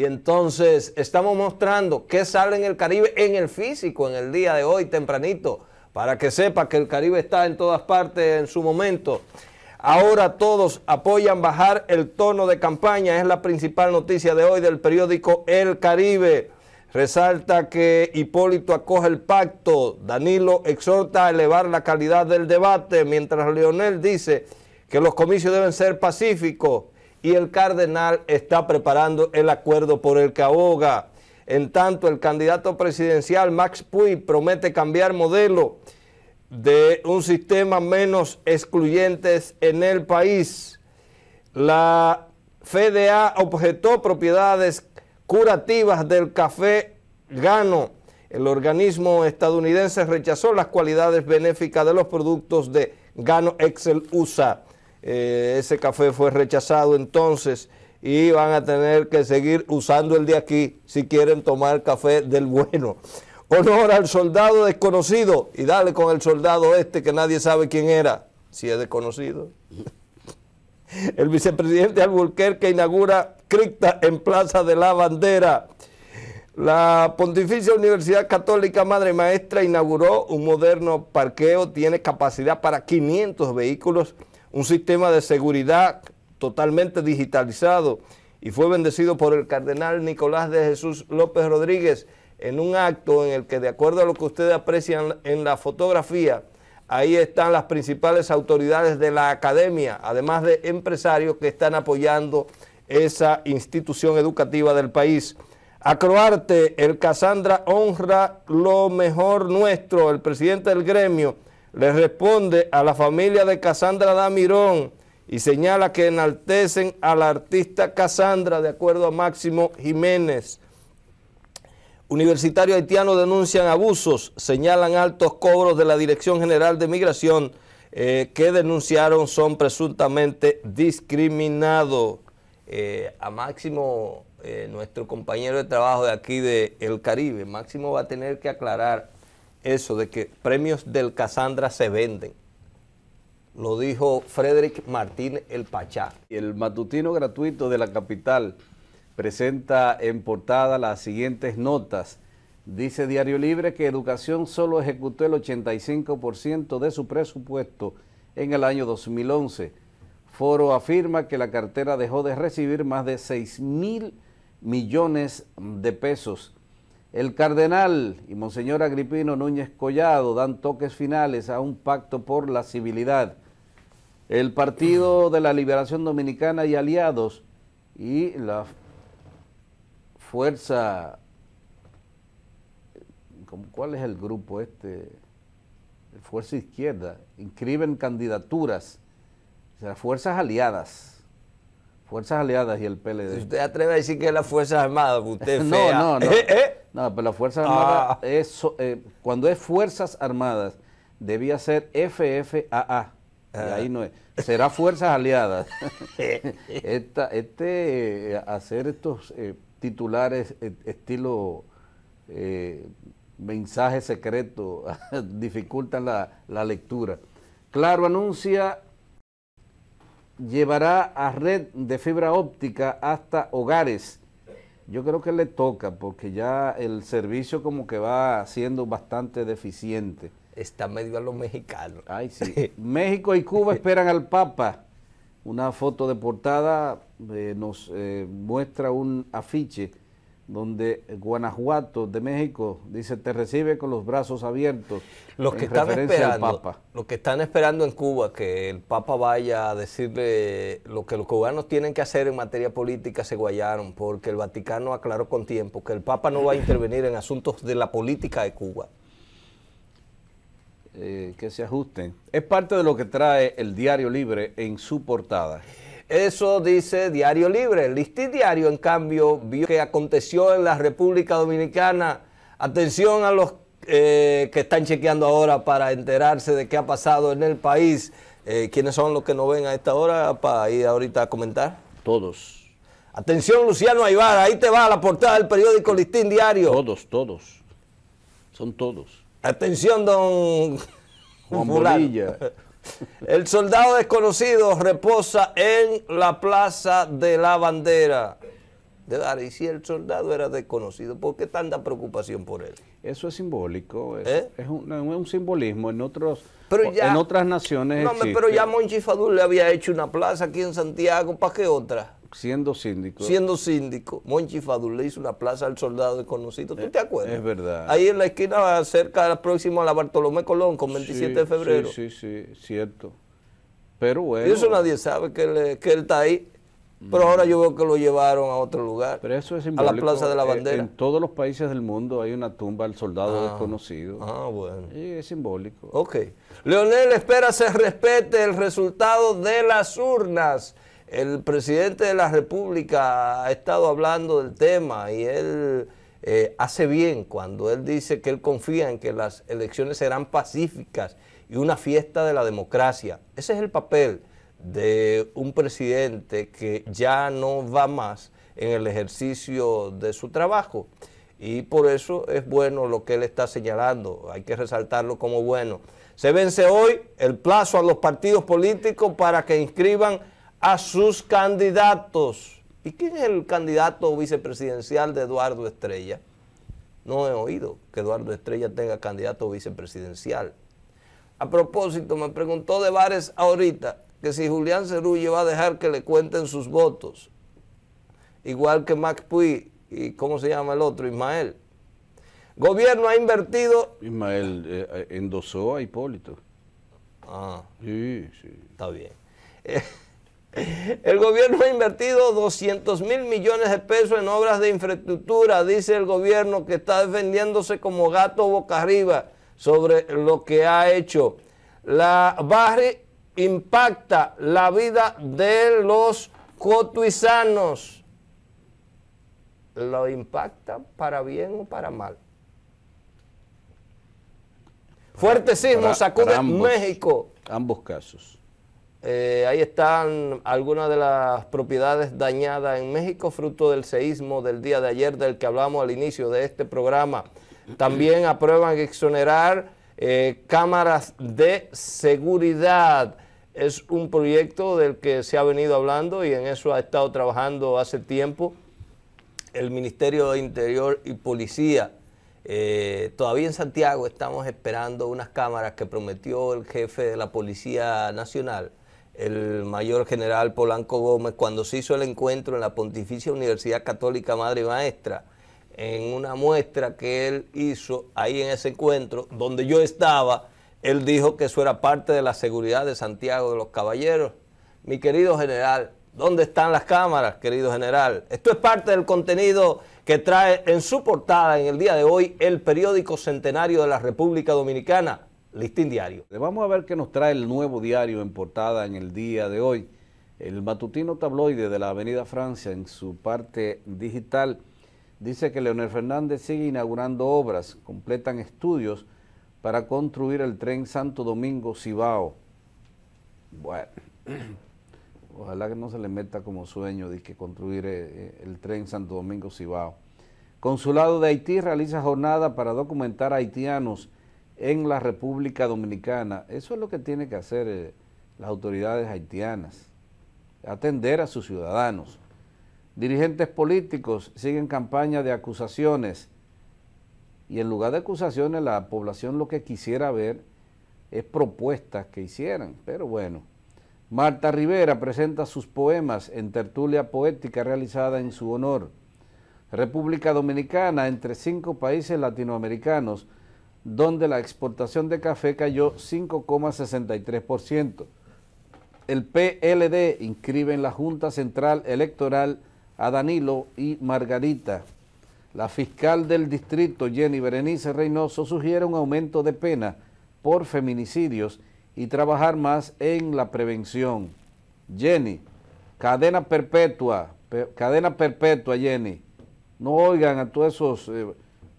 Y entonces estamos mostrando qué sale en el Caribe en el físico en el día de hoy tempranito, para que sepa que el Caribe está en todas partes en su momento. Ahora todos apoyan bajar el tono de campaña, es la principal noticia de hoy del periódico El Caribe. Resalta que Hipólito acoge el pacto, Danilo exhorta a elevar la calidad del debate, mientras Lionel dice que los comicios deben ser pacíficos y el cardenal está preparando el acuerdo por el que aboga. En tanto, el candidato presidencial Max Puy promete cambiar modelo de un sistema menos excluyentes en el país. La FDA objetó propiedades curativas del café gano. El organismo estadounidense rechazó las cualidades benéficas de los productos de Gano Excel USA. Eh, ese café fue rechazado entonces y van a tener que seguir usando el de aquí si quieren tomar café del bueno. Honor al soldado desconocido y dale con el soldado este que nadie sabe quién era, si es desconocido. El vicepresidente Alburquerque inaugura cripta en Plaza de la Bandera. La Pontificia Universidad Católica Madre Maestra inauguró un moderno parqueo, tiene capacidad para 500 vehículos un sistema de seguridad totalmente digitalizado y fue bendecido por el cardenal Nicolás de Jesús López Rodríguez en un acto en el que, de acuerdo a lo que ustedes aprecian en la fotografía, ahí están las principales autoridades de la academia, además de empresarios que están apoyando esa institución educativa del país. Acroarte, el Casandra honra lo mejor nuestro, el presidente del gremio, le responde a la familia de Casandra Damirón y señala que enaltecen a la artista Casandra de acuerdo a Máximo Jiménez. Universitario haitiano denuncian abusos, señalan altos cobros de la Dirección General de Migración eh, que denunciaron son presuntamente discriminados. Eh, a Máximo, eh, nuestro compañero de trabajo de aquí del el Caribe, Máximo va a tener que aclarar eso de que premios del Casandra se venden. Lo dijo Frederick Martín el Pachá. El matutino gratuito de la capital presenta en portada las siguientes notas. Dice Diario Libre que Educación solo ejecutó el 85% de su presupuesto en el año 2011. Foro afirma que la cartera dejó de recibir más de 6 mil millones de pesos el cardenal y Monseñor Agripino Núñez Collado dan toques finales a un pacto por la civilidad. El Partido de la Liberación Dominicana y aliados y la fuerza... ¿Cuál es el grupo este? Fuerza Izquierda. Inscriben candidaturas. O sea, fuerzas aliadas. Fuerzas Aliadas y el PLD. Si usted atreve a decir que es las Fuerzas Armadas, usted es no, fea. No, no, ¿Eh? No, pero la Fuerza ah. Armada, eh, cuando es Fuerzas Armadas, debía ser FFAA. Y ahí ah. no es. Será Fuerzas Aliadas. este, eh, hacer estos eh, titulares estilo mensaje secreto dificulta la, la lectura. Claro anuncia llevará a red de fibra óptica hasta hogares yo creo que le toca porque ya el servicio como que va siendo bastante deficiente. Está medio a lo mexicano. Ay, sí. México y Cuba esperan al Papa. Una foto de portada eh, nos eh, muestra un afiche donde Guanajuato de México dice te recibe con los brazos abiertos. Los que están esperando, que están esperando en Cuba que el Papa vaya a decirle lo que los cubanos tienen que hacer en materia política se guayaron porque el Vaticano aclaró con tiempo que el Papa no va a intervenir en asuntos de la política de Cuba. Eh, que se ajusten. Es parte de lo que trae el Diario Libre en su portada. Eso dice Diario Libre. Listín Diario, en cambio, vio que aconteció en la República Dominicana. Atención a los eh, que están chequeando ahora para enterarse de qué ha pasado en el país. Eh, ¿Quiénes son los que nos ven a esta hora para ir ahorita a comentar? Todos. Atención, Luciano Aybar, ahí te va la portada del periódico Listín Diario. Todos, todos. Son todos. Atención, don Juan El soldado desconocido reposa en la plaza de la bandera. De dar, y si el soldado era desconocido, ¿por qué tanta preocupación por él? Eso es simbólico, es, ¿Eh? un, simbolismo. En otros pero en otras naciones. No, pero ya Monchi Fadul le había hecho una plaza aquí en Santiago, ¿para qué otra? Siendo síndico. Siendo síndico, Monchi le hizo una plaza al soldado desconocido. ¿Tú eh, te acuerdas? Es verdad. Ahí en la esquina, cerca, próximo a la Bartolomé Colón, con 27 de febrero. Sí, sí, sí, cierto. Pero bueno. Y eso nadie sabe que, él está ahí. Pero ahora yo veo que lo llevaron a otro lugar. Pero eso es simbólico. A la Plaza de la eh, Bandera. En todos los países del mundo hay una tumba al soldado ah, desconocido. Ah, bueno. Y es simbólico. Ok. Leonel espera se respete el resultado de las urnas. El presidente de la República ha estado hablando del tema y él eh, hace bien cuando él dice que él confía en que las elecciones serán pacíficas y una fiesta de la democracia. Ese es el papel de un presidente que ya no va más en el ejercicio de su trabajo. Y por eso es bueno lo que él está señalando, hay que resaltarlo como bueno. Se vence hoy el plazo a los partidos políticos para que inscriban a sus candidatos. ¿Y quién es el candidato vicepresidencial de Eduardo Estrella? No he oído que Eduardo Estrella tenga candidato vicepresidencial. A propósito, me preguntó de Vares ahorita que si Julián Cerullo va a dejar que le cuenten sus votos, igual que Max Puy y cómo se llama el otro, Ismael. Gobierno ha invertido. Ismael eh, eh, endosó a Hipólito. Ah. Sí, sí. Está bien. El gobierno ha invertido 200 mil millones de pesos en obras de infraestructura, dice el gobierno que está defendiéndose como gato boca arriba sobre lo que ha hecho. La barre impacta la vida de los cotuizanos. Lo impacta para bien o para mal. Fuerte sismo sacude de México. Ambos casos. Eh, ahí están algunas de las propiedades dañadas en México, fruto del seísmo del día de ayer del que hablamos al inicio de este programa. También aprueban exonerar eh, cámaras de seguridad. Es un proyecto del que se ha venido hablando y en eso ha estado trabajando hace tiempo el Ministerio de Interior y Policía. Eh, todavía en Santiago estamos esperando unas cámaras que prometió el jefe de la Policía Nacional el mayor general Polanco Gómez, cuando se hizo el encuentro en la Pontificia Universidad Católica Madre Maestra, en una muestra que él hizo ahí en ese encuentro, donde yo estaba, él dijo que eso era parte de la seguridad de Santiago de los Caballeros. Mi querido general, ¿dónde están las cámaras, querido general? Esto es parte del contenido que trae en su portada en el día de hoy el periódico Centenario de la República Dominicana. Listín Diario. Vamos a ver qué nos trae el nuevo diario en portada en el día de hoy. El matutino tabloide de la Avenida Francia en su parte digital dice que Leonel Fernández sigue inaugurando obras, completan estudios para construir el tren Santo Domingo Cibao. Bueno, ojalá que no se le meta como sueño de que construir eh, eh, el tren Santo Domingo Cibao. Consulado de Haití realiza jornada para documentar a haitianos en la República Dominicana. Eso es lo que tienen que hacer eh, las autoridades haitianas, atender a sus ciudadanos. Dirigentes políticos siguen campaña de acusaciones y en lugar de acusaciones la población lo que quisiera ver es propuestas que hicieran, pero bueno. Marta Rivera presenta sus poemas en tertulia poética realizada en su honor. República Dominicana, entre cinco países latinoamericanos, donde la exportación de café cayó 5,63%. El PLD inscribe en la Junta Central Electoral a Danilo y Margarita. La fiscal del distrito, Jenny Berenice Reynoso, sugiere un aumento de pena por feminicidios y trabajar más en la prevención. Jenny, cadena perpetua, cadena perpetua, Jenny. No oigan a todos esos... Eh,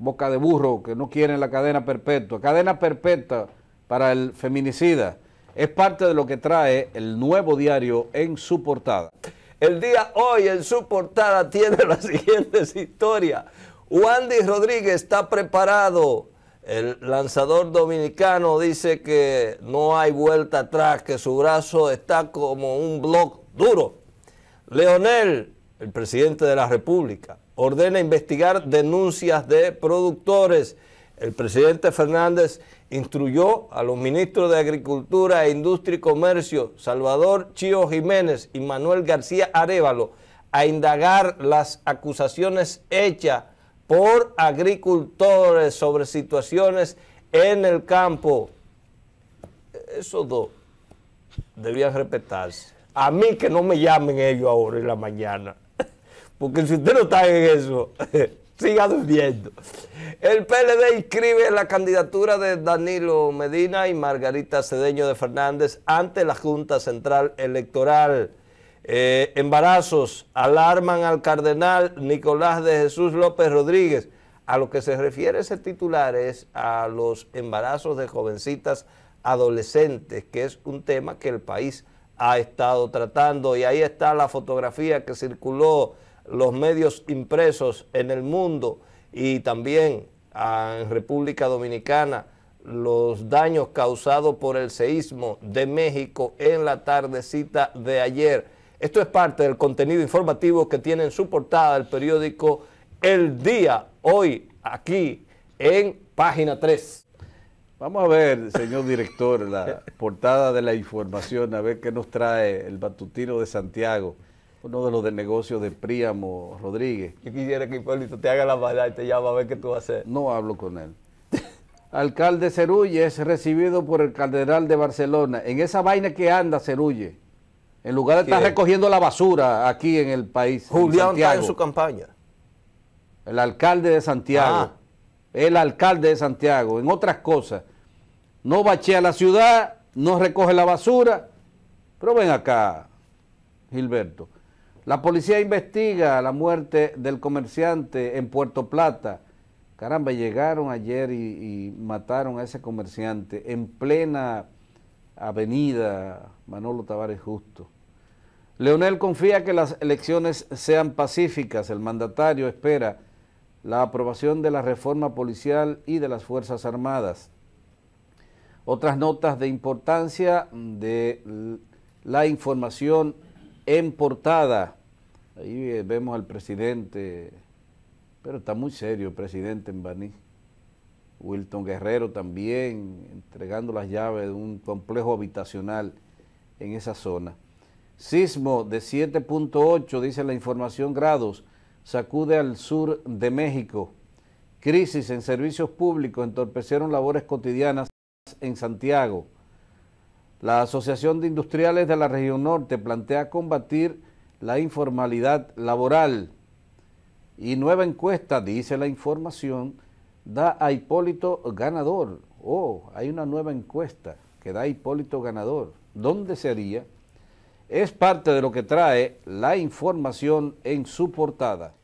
boca de burro que no quieren la cadena perpetua. Cadena perpetua para el feminicida es parte de lo que trae el nuevo diario en su portada. El día hoy en su portada tiene las siguientes historias. Wandy Rodríguez está preparado. El lanzador dominicano dice que no hay vuelta atrás, que su brazo está como un bloque duro. Leonel, el presidente de la República, ordena investigar denuncias de productores. El presidente Fernández instruyó a los ministros de Agricultura, e Industria y Comercio, Salvador Chío Jiménez y Manuel García Arevalo, a indagar las acusaciones hechas por agricultores sobre situaciones en el campo. Eso dos debían respetarse. A mí que no me llamen ellos ahora en la mañana. Porque si usted no está en eso, siga durmiendo. El PLD inscribe la candidatura de Danilo Medina y Margarita Cedeño de Fernández ante la Junta Central Electoral. Eh, embarazos alarman al cardenal Nicolás de Jesús López Rodríguez. A lo que se refiere ese titular es a los embarazos de jovencitas adolescentes, que es un tema que el país ha estado tratando. Y ahí está la fotografía que circuló los medios impresos en el mundo y también ah, en República Dominicana los daños causados por el seísmo de México en la tardecita de ayer. Esto es parte del contenido informativo que tiene en su portada el periódico El Día, hoy aquí en página 3. Vamos a ver, señor director, la portada de la información, a ver qué nos trae el batutino de Santiago uno de los de negocio de Príamo Rodríguez. Yo quisiera que Hipólito te haga la maldad y te llame a ver qué tú vas a hacer. No hablo con él. Alcalde Cerulle es recibido por el Cardenal de Barcelona. En esa vaina que anda Cerulle, en lugar de estar recogiendo la basura aquí en el país. Julián está en su campaña. El alcalde de Santiago. Ah. El alcalde de Santiago, en otras cosas. No bachea la ciudad, no recoge la basura. Pero ven acá, Gilberto. La policía investiga la muerte del comerciante en Puerto Plata. Caramba, llegaron ayer y, mataron a ese comerciante en plena avenida Manolo Tavares Justo. Leonel confía que las elecciones sean pacíficas. El mandatario espera la aprobación de la reforma policial y de las Fuerzas Armadas. Otras notas de importancia de la información en portada. Ahí eh, vemos al presidente, pero está muy serio el presidente en Baní. Wilton Guerrero también, entregando las llaves de un complejo habitacional en esa zona. Sismo de 7.8, dice la información grados, sacude al sur de México. Crisis en servicios públicos entorpecieron labores cotidianas en Santiago. La Asociación de Industriales de la Región Norte plantea combatir la informalidad laboral. Y nueva encuesta, dice la información, da a Hipólito ganador. Oh, hay una nueva encuesta que da a Hipólito ganador. ¿Dónde sería? Es parte de lo que trae la información en su portada.